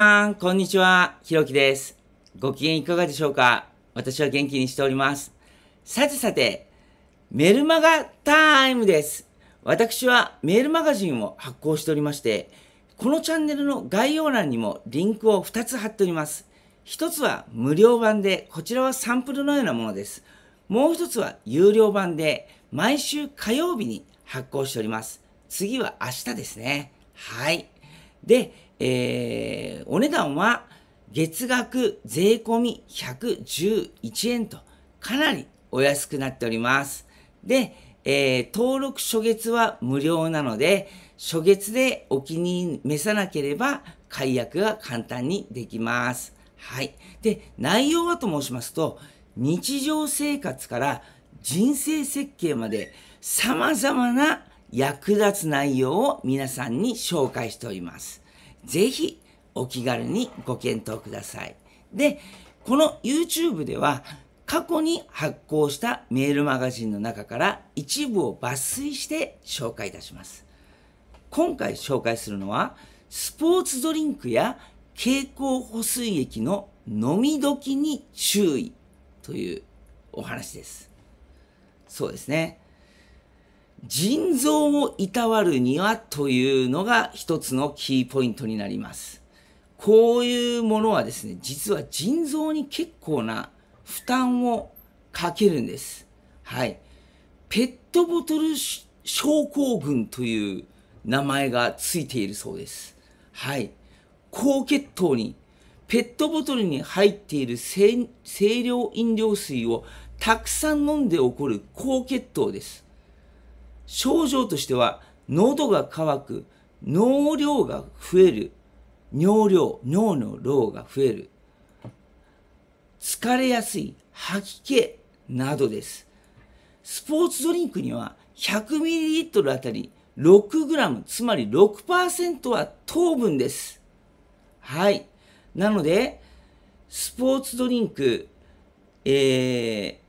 さん、こんにちは。ひろきです。ご機嫌いかがでしょうか私は元気にしております。さてさて、メルマガタイムです。私はメールマガジンを発行しておりまして、このチャンネルの概要欄にもリンクを2つ貼っております。1つは無料版で、こちらはサンプルのようなものです。もう1つは有料版で、毎週火曜日に発行しております。次は明日ですね。はい。で、えー、お値段は月額税込111円とかなりお安くなっております。で、えー、登録初月は無料なので、初月でお気に召さなければ解約が簡単にできます。はい。で、内容はと申しますと、日常生活から人生設計まで様々な役立つ内容を皆さんに紹介しております。ぜひお気軽にご検討ください。で、この YouTube では過去に発行したメールマガジンの中から一部を抜粋して紹介いたします。今回紹介するのはスポーツドリンクや経口補水液の飲み時に注意というお話です。そうですね。腎臓をいたわるにはというのが一つのキーポイントになります。こういうものはですね、実は腎臓に結構な負担をかけるんです。はい。ペットボトル症候群という名前がついているそうです。はい。高血糖に、ペットボトルに入っている清涼飲料水をたくさん飲んで起こる高血糖です。症状としては、喉が渇く、脳量が増える、尿量、尿の量が増える、疲れやすい、吐き気などです。スポーツドリンクには 100ml あたり 6g、つまり6%は糖分です。はい。なので、スポーツドリンク、えー、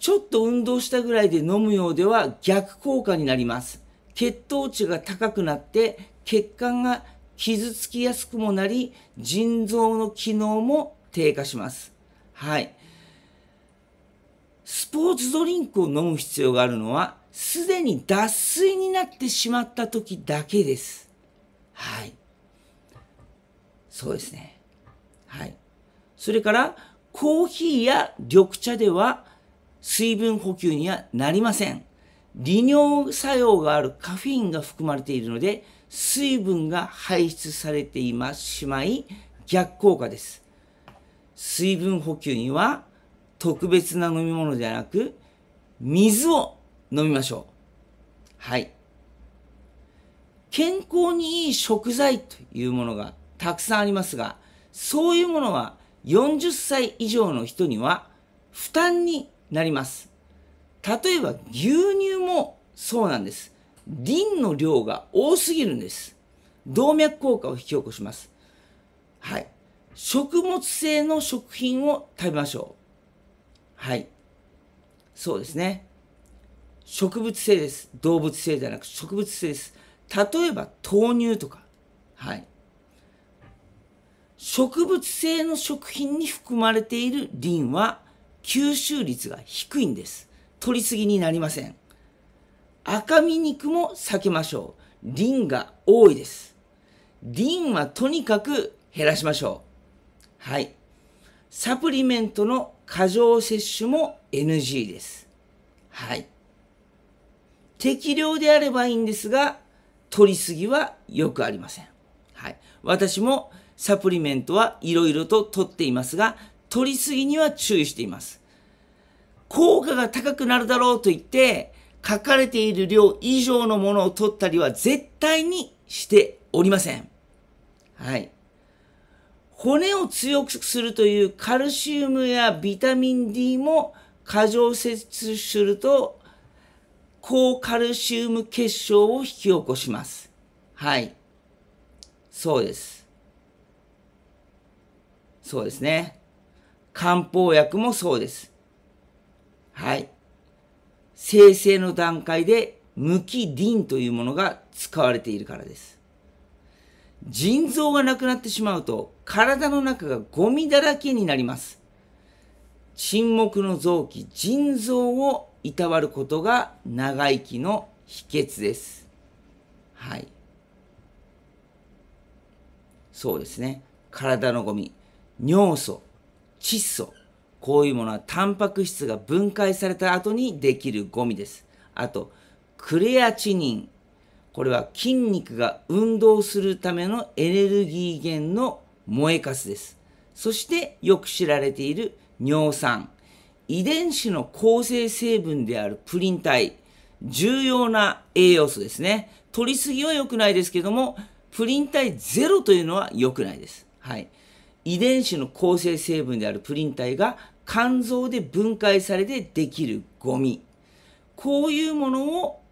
ちょっと運動したぐらいで飲むようでは逆効果になります。血糖値が高くなって血管が傷つきやすくもなり、腎臓の機能も低下します。はい。スポーツドリンクを飲む必要があるのは、すでに脱水になってしまった時だけです。はい。そうですね。はい。それから、コーヒーや緑茶では、水分補給にはなりません。利尿作用があるカフェインが含まれているので、水分が排出されていますしまい、逆効果です。水分補給には特別な飲み物ではなく、水を飲みましょう。はい。健康にいい食材というものがたくさんありますが、そういうものは40歳以上の人には負担になります。例えば牛乳もそうなんです。リンの量が多すぎるんです。動脈硬化を引き起こします。はい。食物性の食品を食べましょう。はい。そうですね。植物性です。動物性ではなく植物性です。例えば豆乳とか。はい。植物性の食品に含まれているリンは吸収率が低いんです。取りすぎになりません。赤身肉も避けましょう。リンが多いです。リンはとにかく減らしましょう。はい。サプリメントの過剰摂取も NG です。はい。適量であればいいんですが、取りすぎはよくありません。はい。私もサプリメントはいろいろと取っていますが、取りすぎには注意しています。効果が高くなるだろうと言って、書かれている量以上のものを取ったりは絶対にしておりません。はい。骨を強くするというカルシウムやビタミン D も過剰摂取すると高カルシウム結晶を引き起こします。はい。そうです。そうですね。漢方薬もそうです。はい。生成の段階で無機リンというものが使われているからです。腎臓がなくなってしまうと体の中がゴミだらけになります。沈黙の臓器、腎臓をいたわることが長生きの秘訣です。はい。そうですね。体のゴミ、尿素、窒素。こういうものはタンパク質が分解された後にできるゴミです。あと、クレアチニン。これは筋肉が運動するためのエネルギー源の燃えかすです。そしてよく知られている尿酸。遺伝子の構成成分であるプリン体。重要な栄養素ですね。取りすぎは良くないですけども、プリン体ゼロというのは良くないです。はい。遺伝子の構成成分であるプリン体が肝臓で分解されてできるゴミ。こういうものを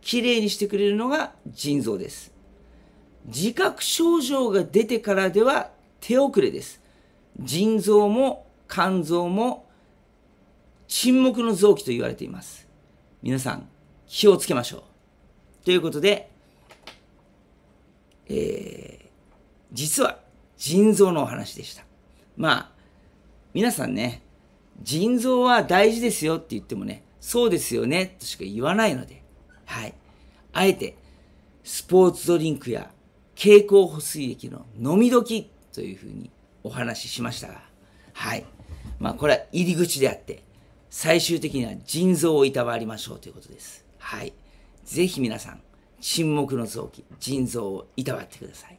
きれいにしてくれるのが腎臓です。自覚症状が出てからでは手遅れです。腎臓も肝臓も沈黙の臓器と言われています。皆さん、気をつけましょう。ということで、えー、実は腎臓のお話でした。まあ、皆さんね、腎臓は大事ですよって言ってもね、そうですよねとしか言わないので、はい。あえて、スポーツドリンクや経口補水液の飲み時というふうにお話ししましたが、はい。まあ、これは入り口であって、最終的には腎臓をいたわりましょうということです。はい。ぜひ皆さん、沈黙の臓器、腎臓をいたわってください。